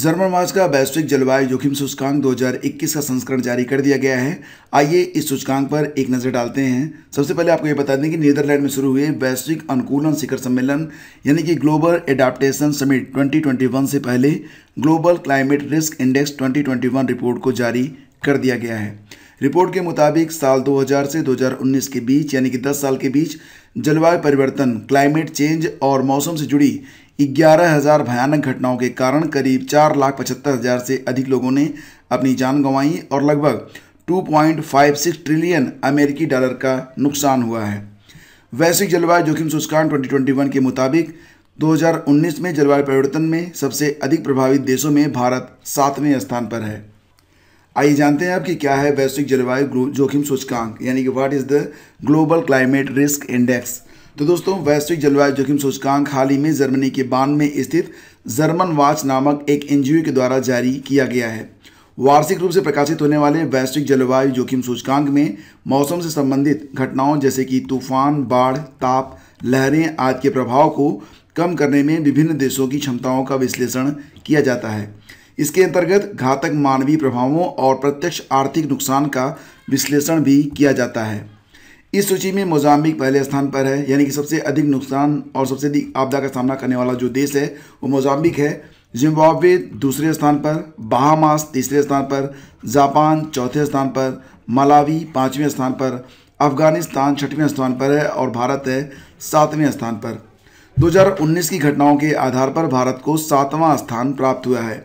German मार्च का वैश्विक जलवायु जोखिम सूचकांक 2021 का संस्करण जारी कर दिया गया है आइए इस सूचकांक पर एक नज़र डालते हैं सबसे पहले आपको ये बता दें कि नीदरलैंड में शुरू हुए वैश्विक अनुकूलन शिखर सम्मेलन यानी कि ग्लोबल एडाप्टेशन समिट 2021 से पहले global climate risk index 2021 report को जारी कर दिया गया है रिपोर्ट के मुताबिक साल 2000 से 2019 के बीच यानी कि 10 साल के बीच जलवायु परिवर्तन क्लाइमेट चेंज और मौसम से जुड़ी ग्यारह हजार भयानक घटनाओं के कारण करीब चार लाख पचहत्तर हजार से अधिक लोगों ने अपनी जान गंवाई और लगभग 2.56 ट्रिलियन अमेरिकी डॉलर का नुकसान हुआ है वैश्विक जलवायु जोखिम सूचकांक 2021 के मुताबिक 2019 में जलवायु परिवर्तन में सबसे अधिक प्रभावित देशों में भारत सातवें स्थान पर है आइए जानते हैं अब कि क्या है वैश्विक जलवायु जोखिम सूचकांक यानी कि what is the global climate risk index तो दोस्तों वैश्विक जलवायु जोखिम सूचकांक हाल ही में जर्मनी के बान में स्थित जर्मन वाच नामक एक एनजीओ के द्वारा जारी किया गया है वार्षिक रूप से प्रकाशित होने वाले वैश्विक जलवायु जोखिम सूचकांक में मौसम से संबंधित घटनाओं जैसे कि तूफान बाढ़ ताप लहरें आदि के प्रभाव को कम करने में विभिन्न देशों की क्षमताओं का विश्लेषण किया जाता है इसके अंतर्गत घातक मानवीय प्रभावों और प्रत्यक्ष आर्थिक नुकसान का विश्लेषण भी किया जाता है इस सूची में मोजाम्बिक पहले स्थान पर है यानी कि सबसे अधिक नुकसान और सबसे अधिक आपदा का सामना करने वाला जो देश है वो मोजाम्बिक है जिम्बाब्वे दूसरे स्थान पर बहामास तीसरे स्थान पर जापान चौथे स्थान पर मलावी पाँचवें स्थान पर अफगानिस्तान छठवें स्थान पर है और भारत है सातवें स्थान पर 2019 की घटनाओं के आधार पर भारत को सातवां स्थान प्राप्त हुआ है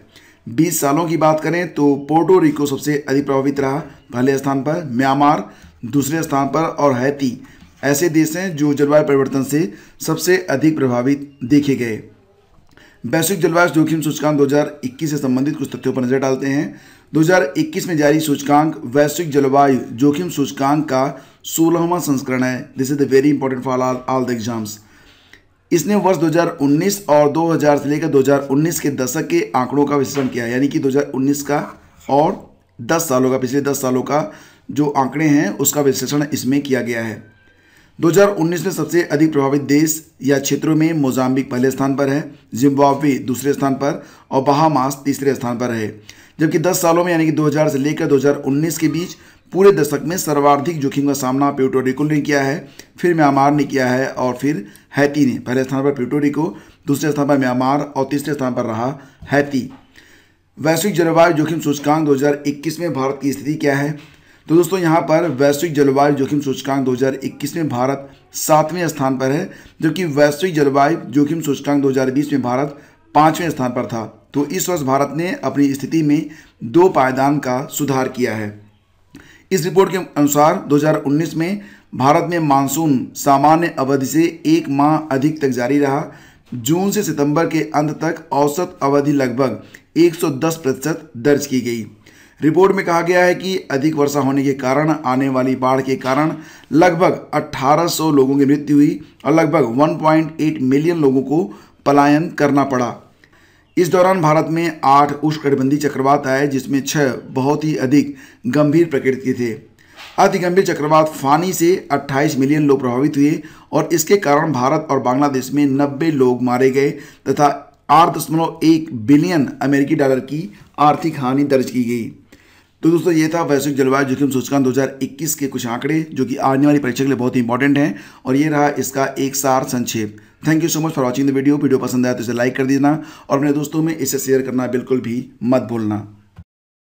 20 सालों की बात करें तो पोर्टो रिको सबसे अधिक प्रभावित रहा पहले स्थान पर म्यांमार दूसरे स्थान पर और हैती ऐसे देश हैं जो जलवायु परिवर्तन से सबसे अधिक प्रभावित देखे गए वैश्विक जलवायु जोखिम सूचकांक 2021 से संबंधित कुछ तथ्यों पर नजर डालते हैं 2021 में जारी सूचकांक वैश्विक जलवायु जोखिम सूचकांक का सोलहवां संस्करण है this is the very important for all all the exams इसने वर्ष 2019 और 2000 से लेकर 2019 के दशक के आंकड़ों का विश्लेषण किया यानी कि 2019 का और दस सालों का पिछले दस सालों का जो आंकड़े हैं उसका विश्लेषण इसमें किया गया है 2019 में सबसे अधिक प्रभावित देश या क्षेत्रों में मोजाम्बिक पहले स्थान पर है जिम्बाब्वे दूसरे स्थान पर और बहामास तीसरे स्थान पर है जबकि 10 सालों में यानी कि 2000 से लेकर 2019 के बीच पूरे दशक में सर्वाधिक जोखिम का सामना प्यूटोरिको ने किया है फिर म्यांमार ने किया है और फिर हैती ने पहले स्थान पर प्यूटोरिको दूसरे स्थान पर म्यांमार और तीसरे स्थान पर रहा हैती वैश्विक जलवायु जोखिम सूचकांक 2021 में भारत की स्थिति क्या है तो दोस्तों यहाँ पर वैश्विक जलवायु जोखिम सूचकांक 2021 में भारत सातवें स्थान पर है जबकि वैश्विक जलवायु जोखिम सूचकांक 2020 में भारत पाँचवें स्थान पर था तो इस वर्ष भारत ने अपनी स्थिति में दो पायदान का सुधार किया है इस रिपोर्ट के अनुसार 2019 में भारत में मानसून सामान्य अवधि से एक माह अधिक तक जारी रहा जून से सितंबर के अंत तक औसत अवधि लगभग 110 प्रतिशत दर्ज की गई रिपोर्ट में कहा गया है कि अधिक वर्षा होने के कारण आने वाली बाढ़ के कारण लगभग 1800 लोगों की मृत्यु हुई और लगभग 1.8 मिलियन लोगों को पलायन करना पड़ा इस दौरान भारत में आठ उष्णकटिबंधीय चक्रवात आए जिसमें छह बहुत ही अधिक गंभीर प्रकृति के थे अति गंभीर चक्रवात फानी से 28 मिलियन लोग प्रभावित हुए और इसके कारण भारत और बांग्लादेश में 90 लोग मारे गए तथा आठ दशमलव एक बिलियन अमेरिकी डॉलर की आर्थिक हानि दर्ज की गई तो दोस्तों ये था वैश्विक जलवायु जोखिम सूचकांक 2021 के कुछ आंकड़े जो कि आने वाली परीक्षा के लिए बहुत ही इंपॉर्टेंट हैं और ये रहा इसका एक सार संक्षेप thank you so much for watching the video video पसंद आया तो इसे लाइक कर देना और अपने दोस्तों में इसे शेयर करना बिल्कुल भी मत भूलना